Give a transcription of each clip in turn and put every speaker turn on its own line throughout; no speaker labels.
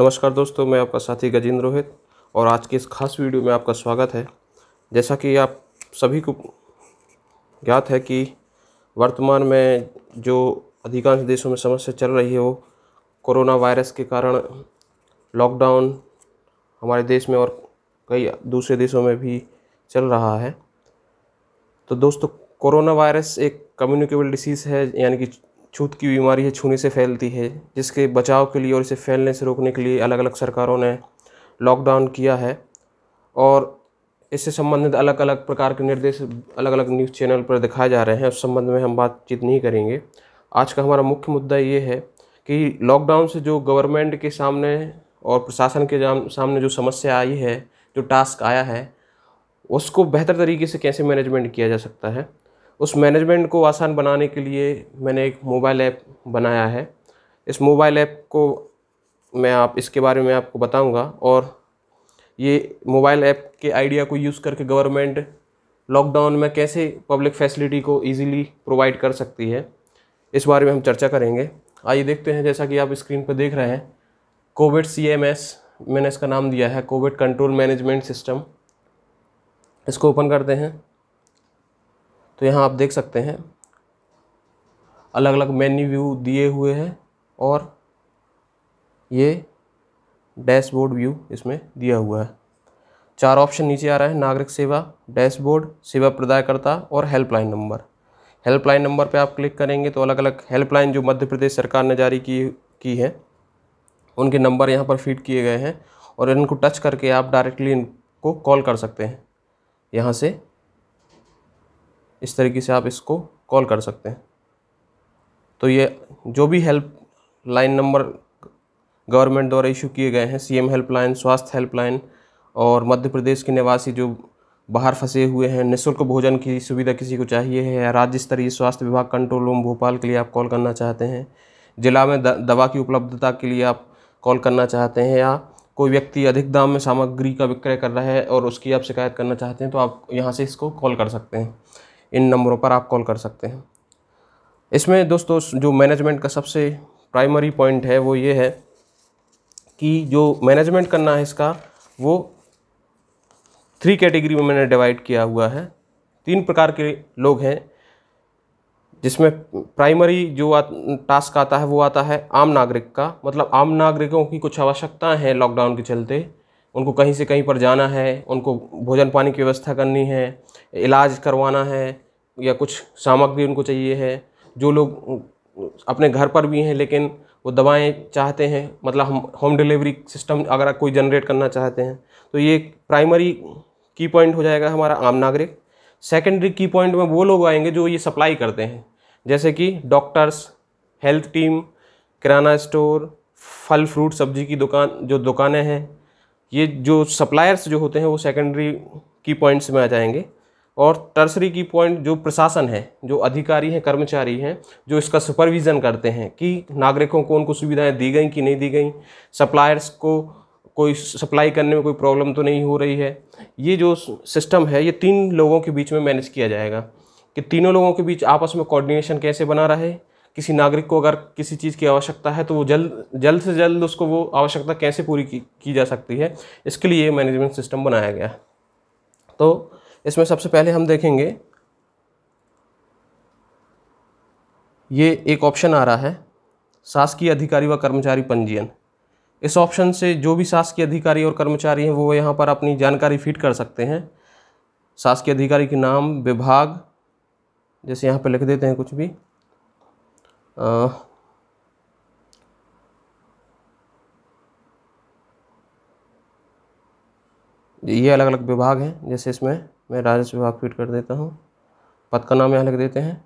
नमस्कार दोस्तों मैं आपका साथी गजेंद्र रोहित और आज के इस खास वीडियो में आपका स्वागत है जैसा कि आप सभी को ज्ञात है कि वर्तमान में जो अधिकांश देशों में समस्या चल रही है वो कोरोना वायरस के कारण लॉकडाउन हमारे देश में और कई दूसरे देशों में भी चल रहा है तो दोस्तों कोरोना वायरस एक कम्युनिकेबल डिसीज़ है यानी कि छूत की बीमारी है छूने से फैलती है जिसके बचाव के लिए और इसे फैलने से रोकने के लिए अलग अलग सरकारों ने लॉकडाउन किया है और इससे संबंधित अलग अलग प्रकार के निर्देश अलग अलग न्यूज़ चैनल पर दिखाए जा रहे हैं उस संबंध में हम बातचीत नहीं करेंगे आज का हमारा मुख्य मुद्दा ये है कि लॉकडाउन से जो गवर्नमेंट के सामने और प्रशासन के सामने जो समस्या आई है जो टास्क आया है उसको बेहतर तरीके से कैसे मैनेजमेंट किया जा सकता है उस मैनेजमेंट को आसान बनाने के लिए मैंने एक मोबाइल ऐप बनाया है इस मोबाइल ऐप को मैं आप इसके बारे में आपको बताऊंगा और ये मोबाइल ऐप के आइडिया को यूज़ करके गवर्नमेंट लॉकडाउन में कैसे पब्लिक फैसिलिटी को इजीली प्रोवाइड कर सकती है इस बारे में हम चर्चा करेंगे आइए देखते हैं जैसा कि आप स्क्रीन पर देख रहे हैं कोविड सी एम एस मैंने इसका नाम दिया है कोविड कंट्रोल मैनेजमेंट सिस्टम इसको ओपन करते हैं तो यहाँ आप देख सकते हैं अलग अलग मेन्यू व्यू दिए हुए हैं और ये डैशबोर्ड व्यू इसमें दिया हुआ है चार ऑप्शन नीचे आ रहा है नागरिक सेवा डैशबोर्ड सेवा प्रदायकर्ता और हेल्पलाइन नंबर हेल्पलाइन नंबर पे आप क्लिक करेंगे तो अलग अलग हेल्पलाइन जो मध्य प्रदेश सरकार ने जारी की की है उनके नंबर यहाँ पर फीड किए गए हैं और इनको टच करके आप डायरेक्टली इनको कॉल कर सकते हैं यहाँ से इस तरीके से आप इसको कॉल कर सकते हैं तो ये जो भी हेल्प लाइन नंबर गवर्नमेंट द्वारा इशू किए गए हैं सीएम हेल्पलाइन स्वास्थ्य हेल्पलाइन और मध्य प्रदेश के निवासी जो बाहर फंसे हुए हैं निःशुल्क भोजन की सुविधा किसी को चाहिए है या राज्य स्तरीय स्वास्थ्य विभाग कंट्रोल रूम भोपाल के लिए आप कॉल करना चाहते हैं जिला में दवा की उपलब्धता के लिए आप कॉल करना चाहते हैं या कोई व्यक्ति अधिक दाम में सामग्री का विक्रय कर रहा है और उसकी आप शिकायत करना चाहते हैं तो आप यहाँ से इसको कॉल कर सकते हैं इन नंबरों पर आप कॉल कर सकते हैं इसमें दोस्तों जो मैनेजमेंट का सबसे प्राइमरी पॉइंट है वो ये है कि जो मैनेजमेंट करना है इसका वो थ्री कैटेगरी में मैंने डिवाइड किया हुआ है तीन प्रकार के लोग हैं जिसमें प्राइमरी जो आ, टास्क आता है वो आता है आम नागरिक का मतलब आम नागरिकों की कुछ आवश्यकताएं हैं लॉकडाउन के चलते उनको कहीं से कहीं पर जाना है उनको भोजन पानी की व्यवस्था करनी है इलाज करवाना है या कुछ सामग्री उनको चाहिए है जो लोग अपने घर पर भी हैं लेकिन वो दवाएं चाहते हैं मतलब हम होम डिलीवरी सिस्टम अगर कोई जनरेट करना चाहते हैं तो ये प्राइमरी की पॉइंट हो जाएगा हमारा आम नागरिक सेकेंडरी की पॉइंट में वो लोग आएंगे जो ये सप्लाई करते हैं जैसे कि डॉक्टर्स हेल्थ टीम किराना स्टोर फल फ्रूट सब्जी की दुकान जो दुकानें हैं ये जो सप्लायर्स जो होते हैं वो सेकेंडरी की पॉइंट्स में आ जाएंगे और टर्सरी की पॉइंट जो प्रशासन है जो अधिकारी हैं कर्मचारी हैं जो इसका सुपरविज़न करते हैं कि नागरिकों को उनको सुविधाएं दी गई कि नहीं दी गई सप्लायर्स को कोई सप्लाई करने में कोई प्रॉब्लम तो नहीं हो रही है ये जो सिस्टम है ये तीन लोगों के बीच में मैनेज किया जाएगा कि तीनों लोगों के बीच आपस में कोऑर्डिनेशन कैसे बना रहे किसी नागरिक को अगर किसी चीज़ की आवश्यकता है तो वो जल्द जल्द से जल्द उसको वो आवश्यकता कैसे पूरी की, की जा सकती है इसके लिए मैनेजमेंट सिस्टम बनाया गया तो इसमें सबसे पहले हम देखेंगे ये एक ऑप्शन आ रहा है शासकीय अधिकारी व कर्मचारी पंजीयन इस ऑप्शन से जो भी शासकीय अधिकारी और कर्मचारी हैं वो यहाँ पर अपनी जानकारी फिट कर सकते हैं शासकीय अधिकारी के नाम विभाग जैसे यहाँ पर लिख देते हैं कुछ भी आ, ये अलग अलग विभाग हैं जैसे इसमें मैं राजस्व विभाग फिट कर देता हूँ पद का नाम यहाँ लिख देते हैं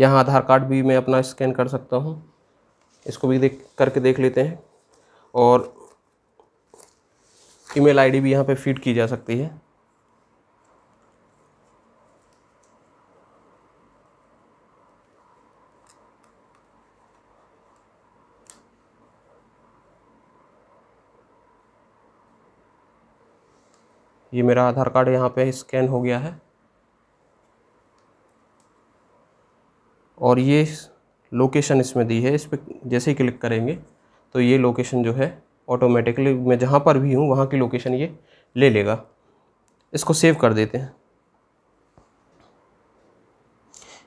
यहाँ आधार कार्ड भी मैं अपना स्कैन कर सकता हूँ इसको भी देख करके देख लेते हैं और ईमेल आईडी भी यहाँ पे फीड की जा सकती है ये मेरा आधार कार्ड यहाँ पे स्कैन हो गया है और ये लोकेशन इसमें दी है इस पर जैसे ही क्लिक करेंगे तो ये लोकेशन जो है ऑटोमेटिकली मैं जहाँ पर भी हूँ वहाँ की लोकेशन ये ले लेगा इसको सेव कर देते हैं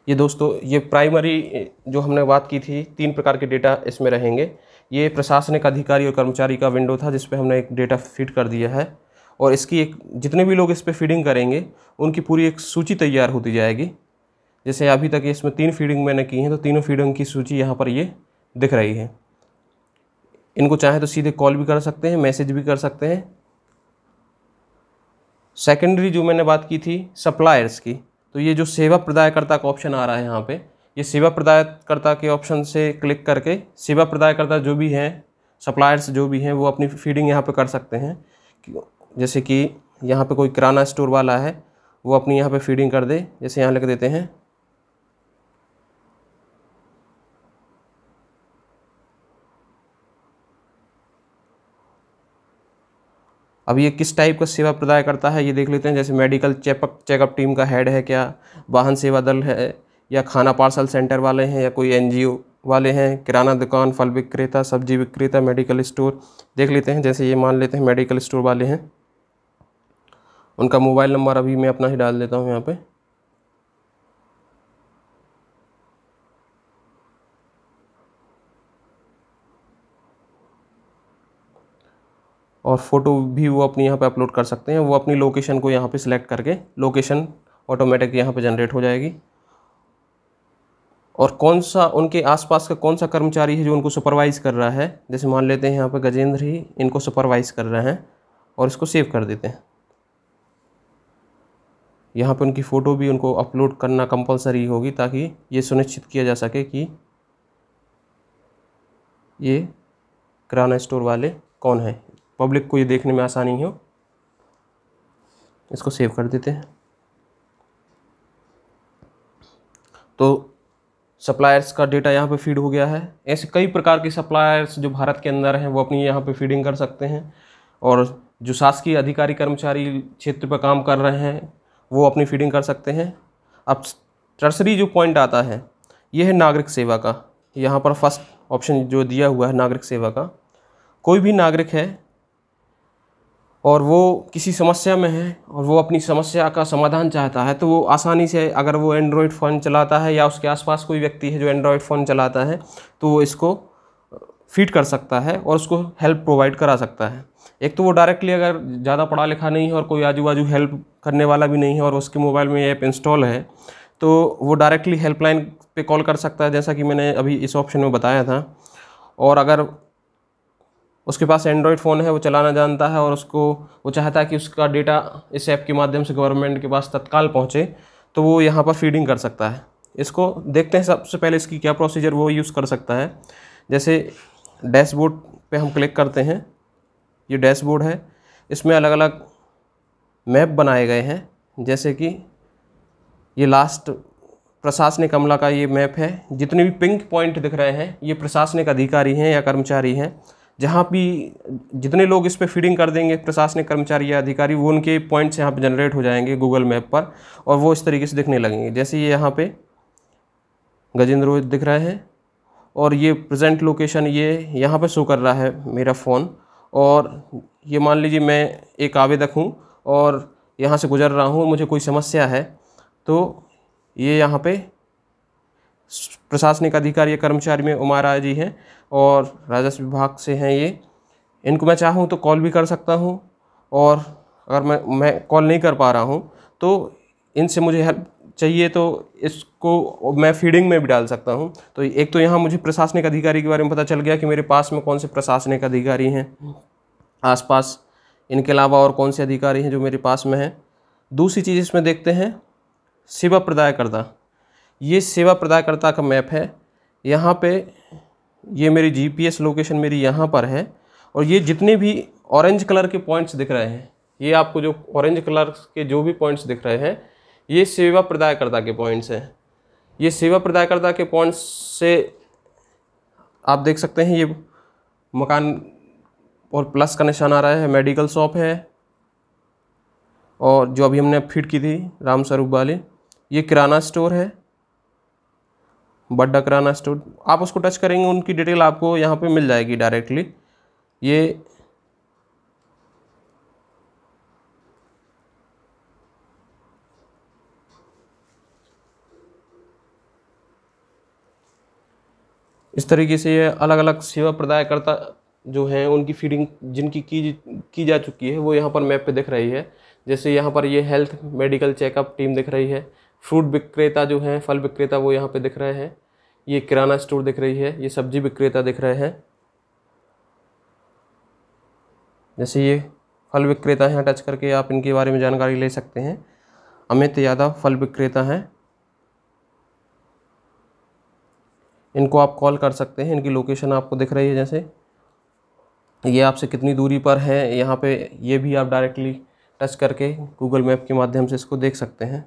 ये दोस्तों ये प्राइमरी जो हमने बात की थी तीन प्रकार के डेटा इसमें रहेंगे ये प्रशासनिक अधिकारी और कर्मचारी का विंडो था जिस पर हमने एक डेटा फीड कर दिया है और इसकी एक जितने भी लोग इस पर फीडिंग करेंगे उनकी पूरी एक सूची तैयार होती जाएगी जैसे अभी तक इसमें तीन फीडिंग मैंने की हैं तो तीनों फीडिंग की सूची यहाँ पर ये दिख रही है इनको चाहे तो सीधे कॉल भी कर सकते हैं मैसेज भी कर सकते हैं सेकेंडरी जो मैंने बात की थी सप्लायर्स की तो ये जो सेवा प्रदायकर्ता का ऑप्शन आ रहा है यहाँ पे ये सेवा प्रदायकर्ता के ऑप्शन से क्लिक करके सेवा प्रदायकर्ता जो भी हैं सप्लायर्स जो भी हैं वो अपनी फीडिंग यहाँ पे कर सकते हैं जैसे कि यहाँ पे कोई किराना स्टोर वाला है वो अपनी यहाँ पे फीडिंग कर दे जैसे यहाँ लिख देते हैं अब ये किस टाइप का सेवा प्रदाय करता है ये देख लेते हैं जैसे मेडिकल चेकअप चेकअप टीम का हेड है क्या वाहन सेवा दल है या खाना पार्सल सेंटर वाले हैं या कोई एनजीओ वाले हैं किराना दुकान फल विक्रेता सब्जी विक्रेता मेडिकल स्टोर देख लेते हैं जैसे ये मान लेते हैं मेडिकल स्टोर वाले हैं उनका मोबाइल नंबर अभी मैं अपना ही डाल देता हूँ यहाँ पर और फ़ोटो भी वो अपनी यहाँ पे अपलोड कर सकते हैं वो अपनी लोकेशन को यहाँ पे सिलेक्ट करके लोकेशन ऑटोमेटिक यहाँ पे जनरेट हो जाएगी और कौन सा उनके आसपास का कौन सा कर्मचारी है जो उनको सुपरवाइज़ कर रहा है जैसे मान लेते हैं यहाँ पर गजेंद्र ही इनको सुपरवाइज़ कर रहे हैं और इसको सेव कर देते हैं यहाँ पर उनकी फ़ोटो भी उनको अपलोड करना कंपलसरी होगी ताकि ये सुनिश्चित किया जा सके कि ये किराना स्टोर वाले कौन हैं पब्लिक को ये देखने में आसानी हो इसको सेव कर देते हैं तो सप्लायर्स का डेटा यहाँ पे फीड हो गया है ऐसे कई प्रकार के सप्लायर्स जो भारत के अंदर हैं वो अपनी यहाँ पे फीडिंग कर सकते हैं और जो शासकीय अधिकारी कर्मचारी क्षेत्र पर काम कर रहे हैं वो अपनी फीडिंग कर सकते हैं अब टर्सरी जो पॉइंट आता है ये है नागरिक सेवा का यहाँ पर फर्स्ट ऑप्शन जो दिया हुआ है नागरिक सेवा का कोई भी नागरिक है और वो किसी समस्या में है और वो अपनी समस्या का समाधान चाहता है तो वो आसानी से अगर वो एंड्रॉयड फ़ोन चलाता है या उसके आसपास कोई व्यक्ति है जो एंड्रॉयड फ़ोन चलाता है तो वो इसको फीड कर सकता है और उसको हेल्प प्रोवाइड करा सकता है एक तो वो डायरेक्टली अगर ज़्यादा पढ़ा लिखा नहीं है और कोई आजू बाजू हेल्प करने वाला भी नहीं है और उसके मोबाइल में ऐप इंस्टॉल है तो वो डायरेक्टली हेल्पलाइन पे कॉल कर सकता है जैसा कि मैंने अभी इस ऑप्शन में बताया था और अगर उसके पास एंड्रॉयड फ़ोन है वो चलाना जानता है और उसको वो चाहता है कि उसका डेटा इस ऐप के माध्यम से गवर्नमेंट के पास तत्काल पहुँचे तो वो यहाँ पर फीडिंग कर सकता है इसको देखते हैं सबसे पहले इसकी क्या प्रोसीजर वो यूज़ कर सकता है जैसे डैशबोर्ड पे हम क्लिक करते हैं ये डैशबोर्ड है इसमें अलग अलग मैप बनाए गए हैं जैसे कि ये लास्ट प्रशासनिक अमला का ये मैप है जितने भी पिंक पॉइंट दिख रहे हैं ये प्रशासनिक अधिकारी हैं या कर्मचारी हैं जहाँ भी जितने लोग इस पर फीडिंग कर देंगे प्रशासनिक कर्मचारी या अधिकारी वो उनके पॉइंट्स यहाँ पे जनरेट हो जाएंगे गूगल मैप पर और वो इस तरीके से दिखने लगेंगे जैसे ये यहाँ पे गजेंद्र रोहित दिख रहे हैं और ये प्रेजेंट लोकेशन ये यहाँ पे शो कर रहा है मेरा फ़ोन और ये मान लीजिए मैं एक आवेदक हूँ और यहाँ से गुजर रहा हूँ मुझे कोई समस्या है तो ये यहाँ पर प्रशासनिक अधिकारी या कर्मचारी में उमारा जी हैं और राजस्व विभाग से हैं ये इनको मैं चाहूँ तो कॉल भी कर सकता हूँ और अगर मैं मैं कॉल नहीं कर पा रहा हूँ तो इनसे मुझे हेल्प चाहिए तो इसको मैं फीडिंग में भी डाल सकता हूँ तो एक तो यहाँ मुझे प्रशासनिक अधिकारी के बारे में पता चल गया कि मेरे पास में कौन से प्रशासनिक अधिकारी हैं आसपास इनके अलावा और कौन से अधिकारी हैं जो मेरे पास में हैं दूसरी चीज़ इसमें देखते हैं सेवा प्रदाय ये सेवा प्रदायकर्ता का मैप है यहाँ पे ये मेरी जीपीएस लोकेशन मेरी यहाँ पर है और ये जितने भी ऑरेंज कलर के पॉइंट्स दिख रहे हैं ये आपको जो ऑरेंज कलर के जो भी पॉइंट्स दिख रहे हैं ये सेवा प्रदायकर्ता के पॉइंट्स हैं ये सेवा प्रदायकर्ता के पॉइंट्स से आप देख सकते हैं ये मकान और प्लस का निशान आ रहा है मेडिकल शॉप है और जो अभी हमने फिट की थी रामस्वरूप वाली ये किराना स्टोर है बड्डा कराना स्टोर आप उसको टच करेंगे उनकी डिटेल आपको यहाँ पे मिल जाएगी डायरेक्टली ये इस तरीके से ये अलग अलग सेवा प्रदायकर्ता जो हैं उनकी फीडिंग जिनकी की की जा चुकी है वो यहाँ पर मैप पे दिख रही है जैसे यहाँ पर ये हेल्थ मेडिकल चेकअप टीम दिख रही है फ्रूट विक्रेता जो हैं फल विक्रेता वो यहाँ पे दिख रहे हैं ये किराना स्टोर दिख रही है ये सब्जी विक्रेता दिख रहे हैं जैसे ये फल विक्रेता हैं टच करके आप इनके बारे में जानकारी ले सकते हैं अमित यादव फल विक्रेता हैं इनको आप कॉल कर सकते हैं इनकी लोकेशन आपको दिख रही है जैसे ये आपसे कितनी दूरी पर है यहाँ पे ये भी आप डायरेक्टली टच करके गूगल मैप के माध्यम से इसको देख सकते हैं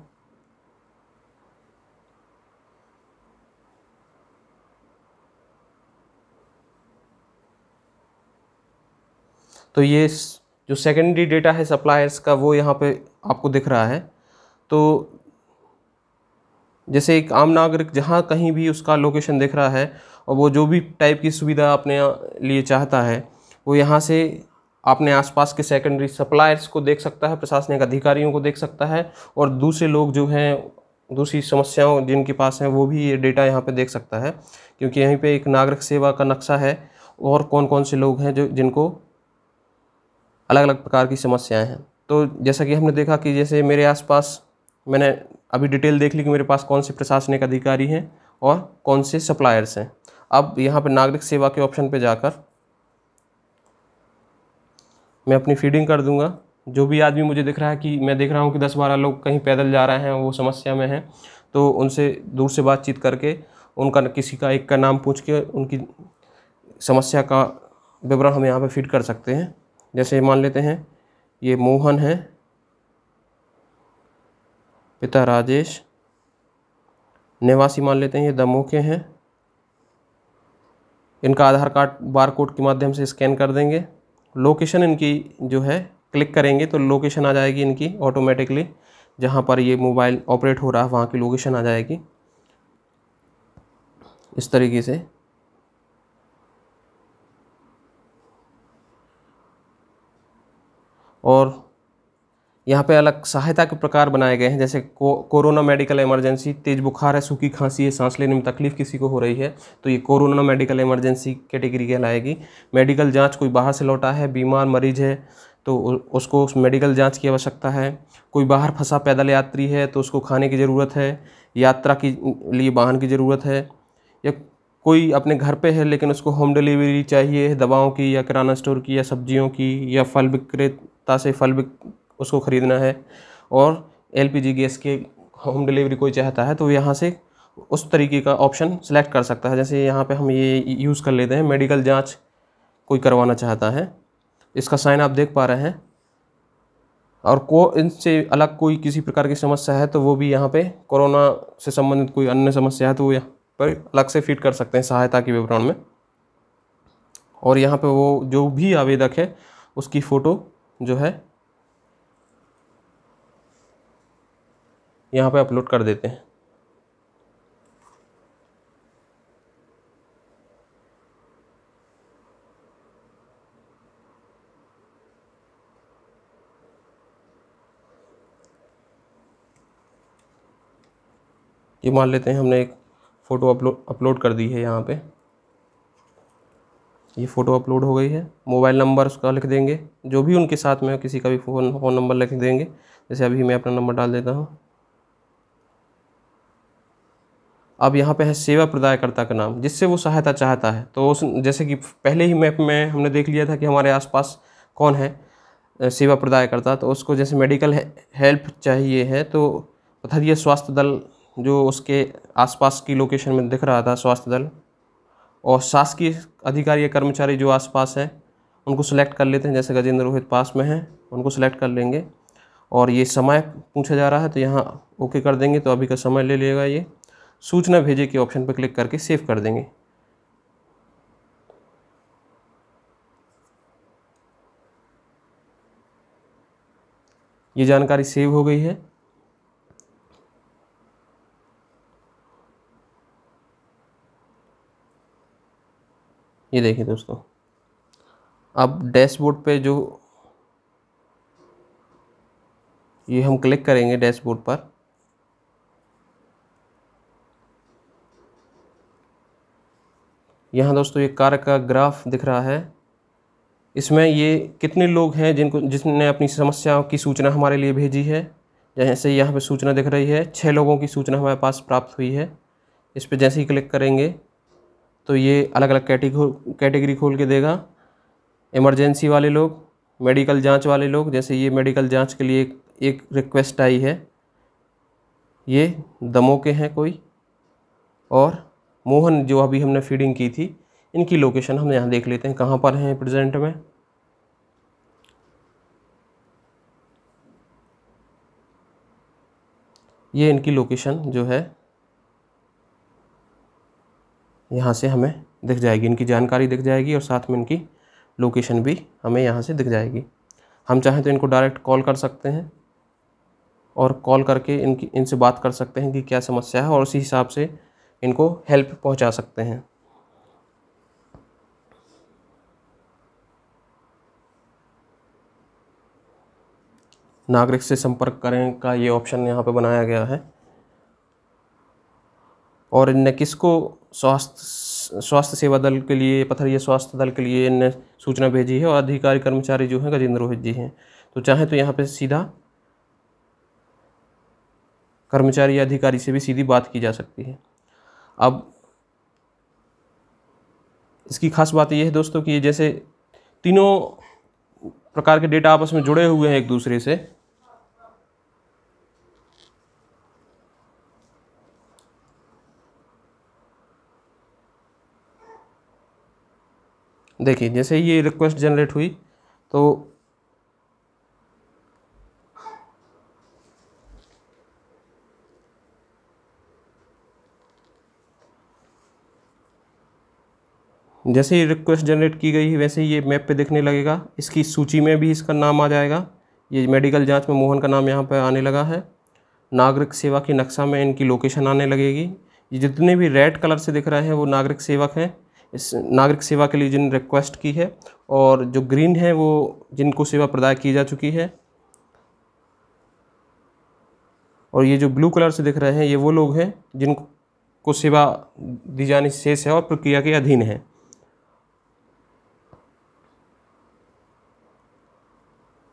तो ये जो सेकेंडरी डेटा है सप्लायर्स का वो यहाँ पे आपको दिख रहा है तो जैसे एक आम नागरिक जहाँ कहीं भी उसका लोकेशन दिख रहा है और वो जो भी टाइप की सुविधा अपने लिए चाहता है वो यहाँ से अपने आसपास के सेकेंडरी सप्लायर्स को देख सकता है प्रशासनिक अधिकारियों को देख सकता है और दूसरे लोग जो हैं दूसरी समस्याओं जिनके पास हैं वो भी ये डेटा यहाँ पे देख सकता है क्योंकि यहीं पे एक नागरिक सेवा का नक्शा है और कौन कौन से लोग हैं जो जिनको अलग अलग प्रकार की समस्याएं हैं तो जैसा कि हमने देखा कि जैसे मेरे आसपास मैंने अभी डिटेल देख ली कि मेरे पास कौन से प्रशासनिक अधिकारी हैं और कौन से सप्लायर्स हैं अब यहाँ पर नागरिक सेवा के ऑप्शन पर जाकर मैं अपनी फीडिंग कर दूंगा जो भी आदमी मुझे दिख रहा है कि मैं देख रहा हूँ कि दस बारह लोग कहीं पैदल जा रहे हैं वो समस्या में हैं तो उनसे दूर से बातचीत करके उनका किसी का एक का नाम पूछ के उनकी समस्या का विवरण हम यहाँ पर फीड कर सकते हैं जैसे मान लेते हैं ये मोहन है पिता राजेश निवासी मान लेते हैं ये दमोह के हैं इनका आधार कार्ड बार कोड के माध्यम से स्कैन कर देंगे लोकेशन इनकी जो है क्लिक करेंगे तो लोकेशन आ जाएगी इनकी ऑटोमेटिकली जहाँ पर ये मोबाइल ऑपरेट हो रहा है वहाँ की लोकेशन आ जाएगी इस तरीके से और यहाँ पे अलग सहायता के प्रकार बनाए गए हैं जैसे को, कोरोना मेडिकल इमरजेंसी तेज़ बुखार है सूखी खांसी है सांस लेने में तकलीफ़ किसी को हो रही है तो ये कोरोना मेडिकल इमरजेंसी कैटेगरी कहलाएगी मेडिकल जांच कोई बाहर से लौटा है बीमार मरीज है तो उसको उस मेडिकल जांच की आवश्यकता है कोई बाहर फंसा पैदल यात्री है तो उसको खाने की ज़रूरत है यात्रा के लिए वाहन की ज़रूरत है या कोई अपने घर पे है लेकिन उसको होम डिलीवरी चाहिए दवाओं की या किराना स्टोर की या सब्जियों की या फल विक्रेता ता से फल भी उसको ख़रीदना है और एलपीजी गैस के होम डिलीवरी कोई चाहता है तो यहाँ से उस तरीके का ऑप्शन सेलेक्ट कर सकता है जैसे यहाँ पे हम ये यूज़ कर लेते हैं मेडिकल जांच कोई करवाना चाहता है इसका साइन आप देख पा रहे हैं और को इनसे अलग कोई किसी प्रकार की समस्या है तो वो भी यहाँ पे कोरोना से संबंधित कोई अन्य समस्या है तो वो यहाँ पर अलग से फिट कर सकते हैं सहायता के विवरण में और यहाँ पर वो जो भी आवेदक है उसकी फ़ोटो जो है यहाँ पे अपलोड कर देते हैं ये मान लेते हैं हमने एक फ़ोटो अपलोड अपलोड कर दी है यहाँ पे ये फ़ोटो अपलोड हो गई है मोबाइल नंबर उसका लिख देंगे जो भी उनके साथ में किसी का भी फ़ोन फ़ोन नंबर लिख देंगे जैसे अभी मैं अपना नंबर डाल देता हूँ अब यहाँ पे है सेवा प्रदायकर्ता का नाम जिससे वो सहायता चाहता है तो उस जैसे कि पहले ही मैप में हमने देख लिया था कि हमारे आसपास कौन है सेवा प्रदायकर्ता तो उसको जैसे मेडिकल हेल्प चाहिए है तो तथा यह स्वास्थ्य दल जो उसके आसपास की लोकेशन में दिख रहा था स्वास्थ्य दल और शासकीय अधिकारी या कर्मचारी जो आसपास है उनको सिलेक्ट कर लेते हैं जैसे गजेंद्र रोहित पास में हैं उनको सिलेक्ट कर लेंगे और ये समय पूछा जा रहा है तो यहाँ ओके कर देंगे तो अभी का समय ले लेगा ये सूचना भेजे के ऑप्शन पर क्लिक करके सेव कर देंगे ये जानकारी सेव हो गई है ये देखिए दोस्तों अब डैशबोर्ड पे जो ये हम क्लिक करेंगे डैशबोर्ड पर यहाँ दोस्तों ये कार का ग्राफ दिख रहा है इसमें ये कितने लोग हैं जिनको जिसने अपनी समस्याओं की सूचना हमारे लिए भेजी है जैसे यहाँ पे सूचना दिख रही है छः लोगों की सूचना हमारे पास प्राप्त हुई है इस पर जैसे ही क्लिक करेंगे तो ये अलग अलग कैटेगरी खोल के देगा इमरजेंसी वाले लोग मेडिकल जांच वाले लोग जैसे ये मेडिकल जांच के लिए एक, एक रिक्वेस्ट आई है ये दमों के हैं कोई और मोहन जो अभी हमने फीडिंग की थी इनकी लोकेशन हम यहाँ देख लेते हैं कहाँ पर हैं प्रेजेंट में ये इनकी लोकेशन जो है यहाँ से हमें दिख जाएगी इनकी जानकारी दिख जाएगी और साथ में इनकी लोकेशन भी हमें यहाँ से दिख जाएगी हम चाहें तो इनको डायरेक्ट कॉल कर सकते हैं और कॉल करके इनकी इनसे बात कर सकते हैं कि क्या समस्या है और उसी हिसाब से इनको हेल्प पहुंचा सकते हैं नागरिक से संपर्क करें का ये ऑप्शन यहाँ पे बनाया गया है और इनने किसको स्वास्थ्य स्वास्थ्य सेवा दल के लिए पथरिया स्वास्थ्य दल के लिए ने सूचना भेजी है और अधिकारी कर्मचारी जो हैं गजेंद्र रोहित जी हैं तो चाहें तो यहाँ पे सीधा कर्मचारी या अधिकारी से भी सीधी बात की जा सकती है अब इसकी खास बात यह है दोस्तों कि ये जैसे तीनों प्रकार के डेटा आपस में जुड़े हुए हैं एक दूसरे से देखिए जैसे ये रिक्वेस्ट जनरेट हुई तो जैसे ही रिक्वेस्ट जनरेट की गई वैसे ही ये मैप पे दिखने लगेगा इसकी सूची में भी इसका नाम आ जाएगा ये मेडिकल जांच में मोहन का नाम यहाँ पर आने लगा है नागरिक सेवा की नक्शा में इनकी लोकेशन आने लगेगी ये जितने भी रेड कलर से दिख रहे हैं वो नागरिक सेवक हैं इस नागरिक सेवा के लिए जिन रिक्वेस्ट की है और जो ग्रीन है वो जिनको सेवा प्रदाय की जा चुकी है और ये जो ब्लू कलर से दिख रहे हैं ये वो लोग हैं जिनको सेवा दी जानी शेष है और प्रक्रिया के अधीन है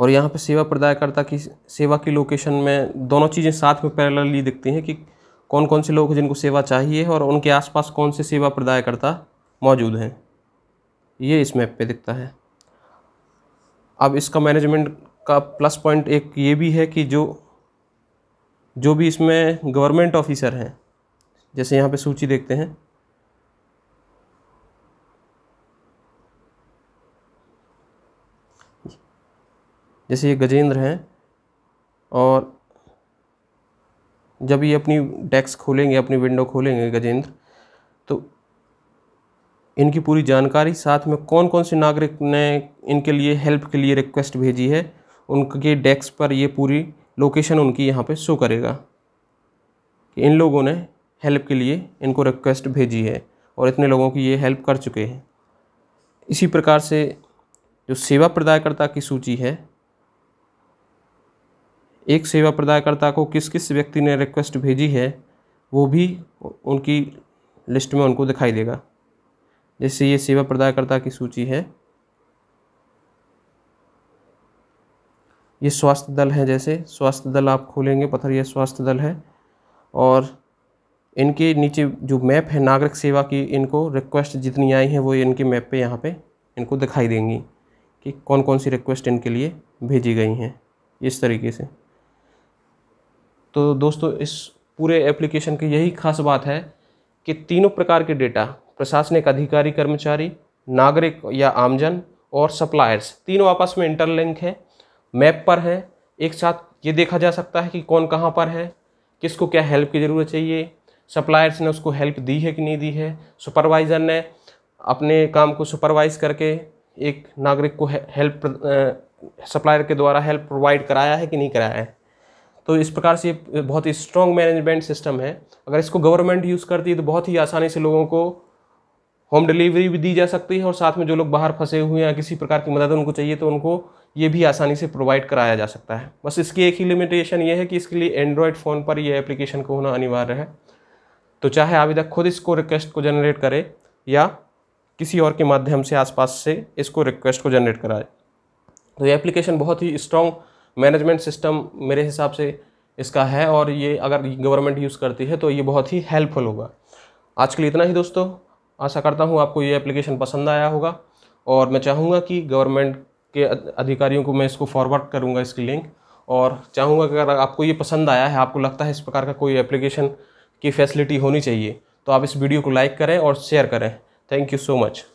और यहाँ पर सेवा प्रदायकर्ता की सेवा की लोकेशन में दोनों चीज़ें साथ में पैरेलली दिखती हैं कि कौन कौन से लोग हैं जिनको सेवा चाहिए और उनके आसपास कौन से सेवा प्रदायकर्ता मौजूद हैं ये इस मैप पे दिखता है अब इसका मैनेजमेंट का प्लस पॉइंट एक ये भी है कि जो जो भी इसमें गवर्नमेंट ऑफिसर हैं जैसे यहाँ पे सूची देखते हैं जैसे ये गजेंद्र हैं और जब ये अपनी डेस्क खोलेंगे अपनी विंडो खोलेंगे गजेंद्र तो इनकी पूरी जानकारी साथ में कौन कौन से नागरिक ने इनके लिए हेल्प के लिए रिक्वेस्ट भेजी है उनके डेस्क पर ये पूरी लोकेशन उनकी यहाँ पे शो करेगा कि इन लोगों ने हेल्प के लिए इनको रिक्वेस्ट भेजी है और इतने लोगों की ये हेल्प कर चुके हैं इसी प्रकार से जो सेवा प्रदायकर्ता की सूची है एक सेवा प्रदायकर्ता को किस किस व्यक्ति ने रिक्वेस्ट भेजी है वो भी उनकी लिस्ट में उनको दिखाई देगा जैसे ये सेवा प्रदायकर्ता की सूची है ये स्वास्थ्य दल है जैसे स्वास्थ्य दल आप खोलेंगे ये स्वास्थ्य दल है और इनके नीचे जो मैप है नागरिक सेवा की इनको रिक्वेस्ट जितनी आई हैं वो इनके मैप पे यहाँ पे इनको दिखाई देंगी कि कौन कौन सी रिक्वेस्ट इनके लिए भेजी गई हैं इस तरीके से तो दोस्तों इस पूरे एप्लीकेशन की यही खास बात है कि तीनों प्रकार के डेटा प्रशासनिक अधिकारी कर्मचारी नागरिक या आमजन और सप्लायर्स तीनों आपस में इंटरलिंक हैं मैप पर हैं एक साथ ये देखा जा सकता है कि कौन कहाँ पर है किसको क्या हेल्प की ज़रूरत चाहिए सप्लायर्स ने उसको हेल्प दी है कि नहीं दी है सुपरवाइज़र ने अपने काम को सुपरवाइज करके एक नागरिक को हेल्प सप्लायर के द्वारा हेल्प प्रोवाइड कराया है कि नहीं कराया है तो इस प्रकार से बहुत ही स्ट्रॉन्ग मैनेजमेंट सिस्टम है अगर इसको गवर्नमेंट यूज़ करती है तो बहुत ही आसानी से लोगों को होम डिलीवरी भी दी जा सकती है और साथ में जो लोग बाहर फंसे हुए हैं किसी प्रकार की मदद उनको चाहिए तो उनको ये भी आसानी से प्रोवाइड कराया जा सकता है बस इसकी एक ही लिमिटेशन ये है कि इसके लिए एंड्रॉयड फ़ोन पर यह एप्लीकेशन को होना अनिवार्य है तो चाहे आवेदक खुद इसको रिक्वेस्ट को जनरेट करे या किसी और के माध्यम से आसपास से इसको रिक्वेस्ट को जनरेट कराए तो ये एप्लीकेशन बहुत ही स्ट्रॉन्ग मैनेजमेंट सिस्टम मेरे हिसाब से इसका है और ये अगर गवर्नमेंट यूज़ करती है तो ये बहुत ही हेल्पफुल होगा आज के लिए इतना ही दोस्तों आशा करता हूँ आपको ये एप्लीकेशन पसंद आया होगा और मैं चाहूँगा कि गवर्नमेंट के अधिकारियों को मैं इसको फॉरवर्ड करूँगा इसकी लिंक और चाहूँगा कि अगर आपको ये पसंद आया है आपको लगता है इस प्रकार का कोई एप्लीकेशन की फैसिलिटी होनी चाहिए तो आप इस वीडियो को लाइक करें और शेयर करें थैंक यू सो मच